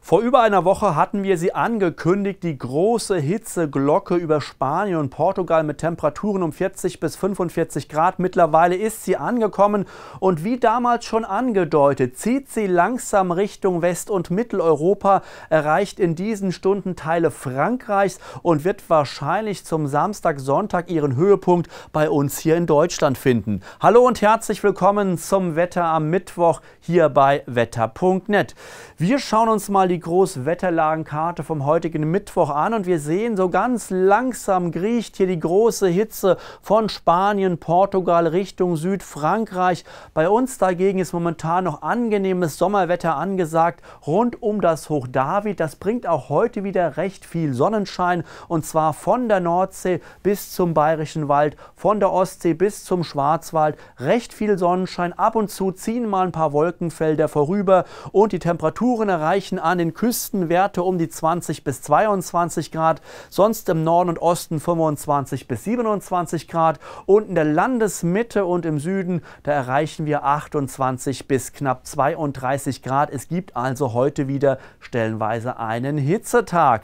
Vor über einer Woche hatten wir sie angekündigt, die große Hitzeglocke über Spanien und Portugal mit Temperaturen um 40 bis 45 Grad. Mittlerweile ist sie angekommen und wie damals schon angedeutet, zieht sie langsam Richtung West- und Mitteleuropa, erreicht in diesen Stunden Teile Frankreichs und wird wahrscheinlich zum Samstag, Sonntag ihren Höhepunkt bei uns hier in Deutschland finden. Hallo und herzlich willkommen zum Wetter am Mittwoch hier bei wetter.net. Wir schauen uns mal die Großwetterlagenkarte vom heutigen Mittwoch an und wir sehen, so ganz langsam griecht hier die große Hitze von Spanien, Portugal Richtung Südfrankreich. Bei uns dagegen ist momentan noch angenehmes Sommerwetter angesagt rund um das Hoch David. Das bringt auch heute wieder recht viel Sonnenschein und zwar von der Nordsee bis zum Bayerischen Wald, von der Ostsee bis zum Schwarzwald. Recht viel Sonnenschein. Ab und zu ziehen mal ein paar Wolkenfelder vorüber und die Temperaturen erreichen an an den Küsten Werte um die 20 bis 22 Grad, sonst im Norden und Osten 25 bis 27 Grad und in der Landesmitte und im Süden, da erreichen wir 28 bis knapp 32 Grad. Es gibt also heute wieder stellenweise einen Hitzetag.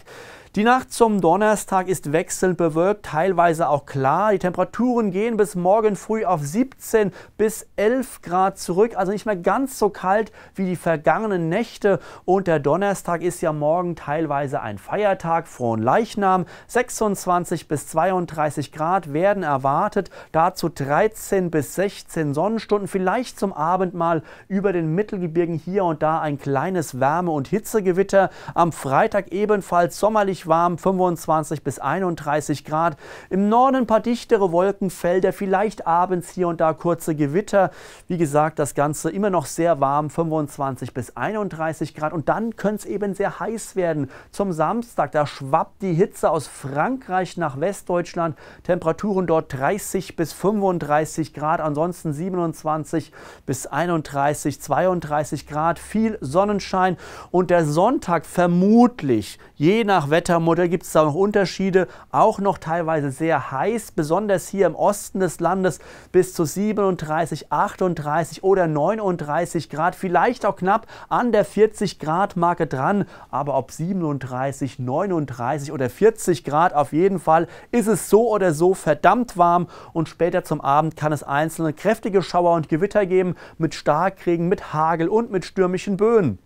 Die Nacht zum Donnerstag ist wechselnd bewölkt, teilweise auch klar. Die Temperaturen gehen bis morgen früh auf 17 bis 11 Grad zurück, also nicht mehr ganz so kalt wie die vergangenen Nächte. Und der Donnerstag ist ja morgen teilweise ein Feiertag, frohen Leichnam. 26 bis 32 Grad werden erwartet, dazu 13 bis 16 Sonnenstunden, vielleicht zum Abend mal über den Mittelgebirgen hier und da ein kleines Wärme- und Hitzegewitter. Am Freitag ebenfalls sommerlich warm, 25 bis 31 Grad. Im Norden ein paar dichtere Wolkenfelder, vielleicht abends hier und da kurze Gewitter. Wie gesagt, das Ganze immer noch sehr warm, 25 bis 31 Grad. Und dann könnte es eben sehr heiß werden. Zum Samstag, da schwappt die Hitze aus Frankreich nach Westdeutschland. Temperaturen dort 30 bis 35 Grad, ansonsten 27 bis 31, 32 Grad. Viel Sonnenschein und der Sonntag vermutlich, je nach Wetter, Wettermodell gibt es da noch Unterschiede, auch noch teilweise sehr heiß, besonders hier im Osten des Landes bis zu 37, 38 oder 39 Grad, vielleicht auch knapp an der 40 Grad Marke dran, aber ob 37, 39 oder 40 Grad auf jeden Fall ist es so oder so verdammt warm und später zum Abend kann es einzelne kräftige Schauer und Gewitter geben mit Starkregen, mit Hagel und mit stürmischen Böen.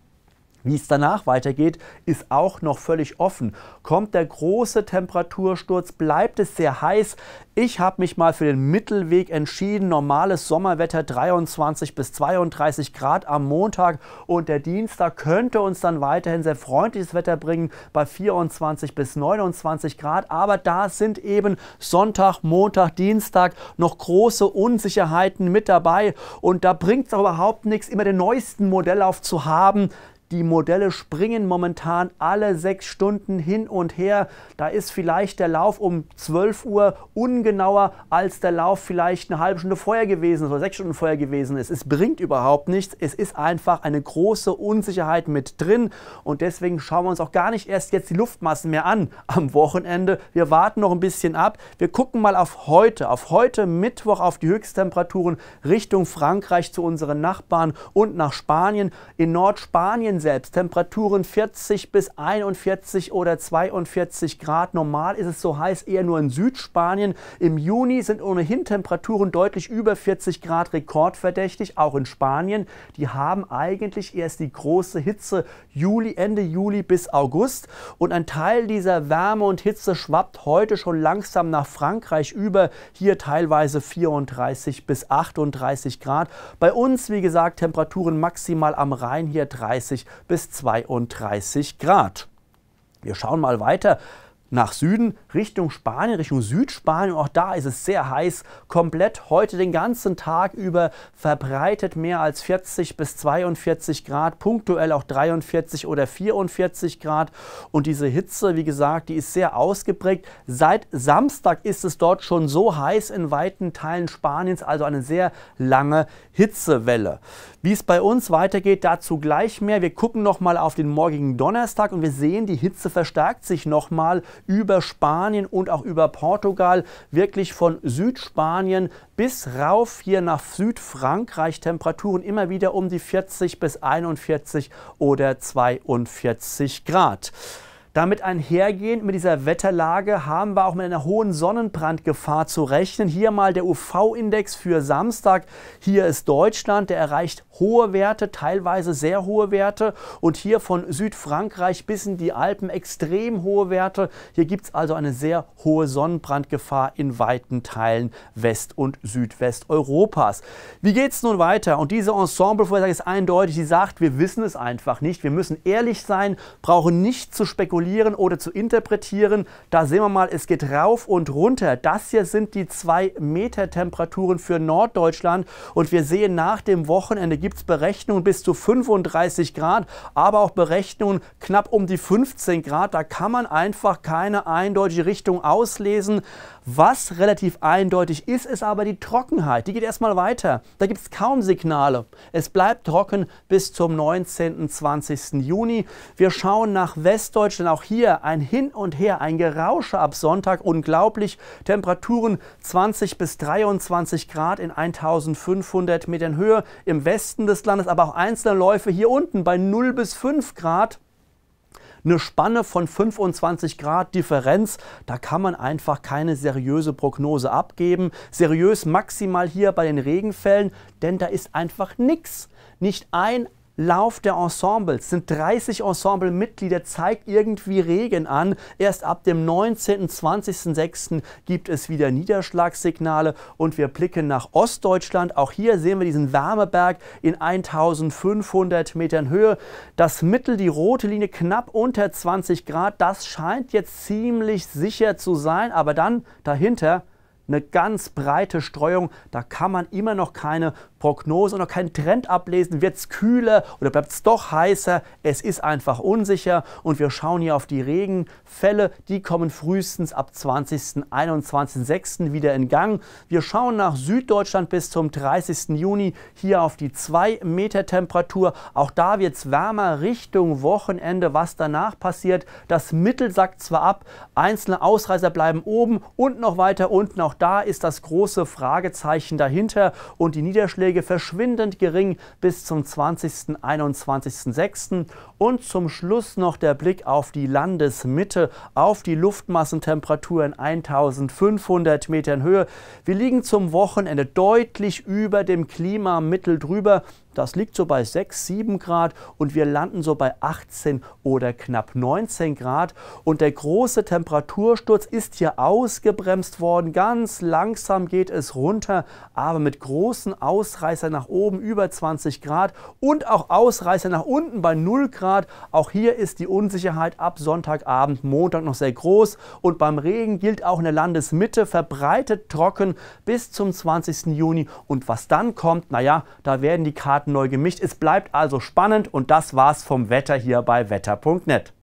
Wie es danach weitergeht, ist auch noch völlig offen. Kommt der große Temperatursturz, bleibt es sehr heiß. Ich habe mich mal für den Mittelweg entschieden. Normales Sommerwetter 23 bis 32 Grad am Montag und der Dienstag könnte uns dann weiterhin sehr freundliches Wetter bringen bei 24 bis 29 Grad. Aber da sind eben Sonntag, Montag, Dienstag noch große Unsicherheiten mit dabei und da bringt es auch überhaupt nichts, immer den neuesten Modelllauf zu haben. Die Modelle springen momentan alle sechs Stunden hin und her. Da ist vielleicht der Lauf um 12 Uhr ungenauer als der Lauf vielleicht eine halbe Stunde vorher gewesen ist oder sechs Stunden vorher gewesen ist. Es bringt überhaupt nichts. Es ist einfach eine große Unsicherheit mit drin und deswegen schauen wir uns auch gar nicht erst jetzt die Luftmassen mehr an am Wochenende. Wir warten noch ein bisschen ab. Wir gucken mal auf heute, auf heute Mittwoch auf die Höchsttemperaturen Richtung Frankreich zu unseren Nachbarn und nach Spanien. In Nordspanien selbst. Temperaturen 40 bis 41 oder 42 Grad. Normal ist es so heiß eher nur in Südspanien. Im Juni sind ohnehin Temperaturen deutlich über 40 Grad rekordverdächtig, auch in Spanien. Die haben eigentlich erst die große Hitze Juli, Ende Juli bis August. Und ein Teil dieser Wärme und Hitze schwappt heute schon langsam nach Frankreich über. Hier teilweise 34 bis 38 Grad. Bei uns, wie gesagt, Temperaturen maximal am Rhein hier 30 bis 32 Grad. Wir schauen mal weiter nach Süden, Richtung Spanien, Richtung Südspanien. Auch da ist es sehr heiß. Komplett heute den ganzen Tag über verbreitet mehr als 40 bis 42 Grad, punktuell auch 43 oder 44 Grad. Und diese Hitze, wie gesagt, die ist sehr ausgeprägt. Seit Samstag ist es dort schon so heiß in weiten Teilen Spaniens, also eine sehr lange Hitzewelle. Wie es bei uns weitergeht, dazu gleich mehr. Wir gucken nochmal auf den morgigen Donnerstag und wir sehen, die Hitze verstärkt sich nochmal über Spanien und auch über Portugal, wirklich von Südspanien bis rauf hier nach Südfrankreich Temperaturen immer wieder um die 40 bis 41 oder 42 Grad. Damit einhergehend mit dieser Wetterlage haben wir auch mit einer hohen Sonnenbrandgefahr zu rechnen. Hier mal der UV-Index für Samstag. Hier ist Deutschland, der erreicht hohe Werte, teilweise sehr hohe Werte. Und hier von Südfrankreich bis in die Alpen extrem hohe Werte. Hier gibt es also eine sehr hohe Sonnenbrandgefahr in weiten Teilen West- und Südwesteuropas. Wie geht es nun weiter? Und diese Ensemble-Vorhersage ist eindeutig. Sie sagt, wir wissen es einfach nicht. Wir müssen ehrlich sein, brauchen nicht zu spekulieren manipulieren oder zu interpretieren. Da sehen wir mal, es geht rauf und runter. Das hier sind die 2 Meter Temperaturen für Norddeutschland und wir sehen nach dem Wochenende gibt es Berechnungen bis zu 35 Grad, aber auch Berechnungen knapp um die 15 Grad. Da kann man einfach keine eindeutige Richtung auslesen. Was relativ eindeutig ist, ist aber die Trockenheit. Die geht erstmal weiter. Da gibt es kaum Signale. Es bleibt trocken bis zum 19. 20. Juni. Wir schauen nach Westdeutschland auch hier ein Hin und Her, ein Gerausche ab Sonntag. Unglaublich. Temperaturen 20 bis 23 Grad in 1500 Metern Höhe im Westen des Landes, aber auch einzelne Läufe hier unten bei 0 bis 5 Grad eine Spanne von 25 Grad Differenz, da kann man einfach keine seriöse Prognose abgeben. Seriös maximal hier bei den Regenfällen, denn da ist einfach nichts. Nicht ein Lauf der Ensembles sind 30 Ensemblemitglieder, zeigt irgendwie Regen an. Erst ab dem 19. 20.06. gibt es wieder Niederschlagssignale und wir blicken nach Ostdeutschland. Auch hier sehen wir diesen Wärmeberg in 1500 Metern Höhe. Das Mittel, die rote Linie knapp unter 20 Grad, das scheint jetzt ziemlich sicher zu sein, aber dann dahinter eine ganz breite Streuung. Da kann man immer noch keine Prognose und noch keinen Trend ablesen. Wird es kühler oder bleibt es doch heißer? Es ist einfach unsicher und wir schauen hier auf die Regenfälle. Die kommen frühestens ab 20. 21. wieder in Gang. Wir schauen nach Süddeutschland bis zum 30. Juni hier auf die 2 Meter Temperatur. Auch da wird es wärmer Richtung Wochenende. Was danach passiert, das Mittel sagt zwar ab, einzelne Ausreißer bleiben oben und noch weiter unten. Auch da ist das große Fragezeichen dahinter und die Niederschläge Niederschläge verschwindend gering bis zum 20. 21. 6. Und zum Schluss noch der Blick auf die Landesmitte, auf die Luftmassentemperatur in 1500 Metern Höhe. Wir liegen zum Wochenende deutlich über dem Klimamittel drüber. Das liegt so bei 6, 7 Grad und wir landen so bei 18 oder knapp 19 Grad. Und der große Temperatursturz ist hier ausgebremst worden. Ganz langsam geht es runter, aber mit großen Ausreißern nach oben über 20 Grad und auch Ausreißer nach unten bei 0 Grad. Auch hier ist die Unsicherheit ab Sonntagabend, Montag noch sehr groß. Und beim Regen gilt auch in der Landesmitte verbreitet trocken bis zum 20. Juni. Und was dann kommt, naja, da werden die Karten neu gemischt. Es bleibt also spannend und das war's vom Wetter hier bei wetter.net.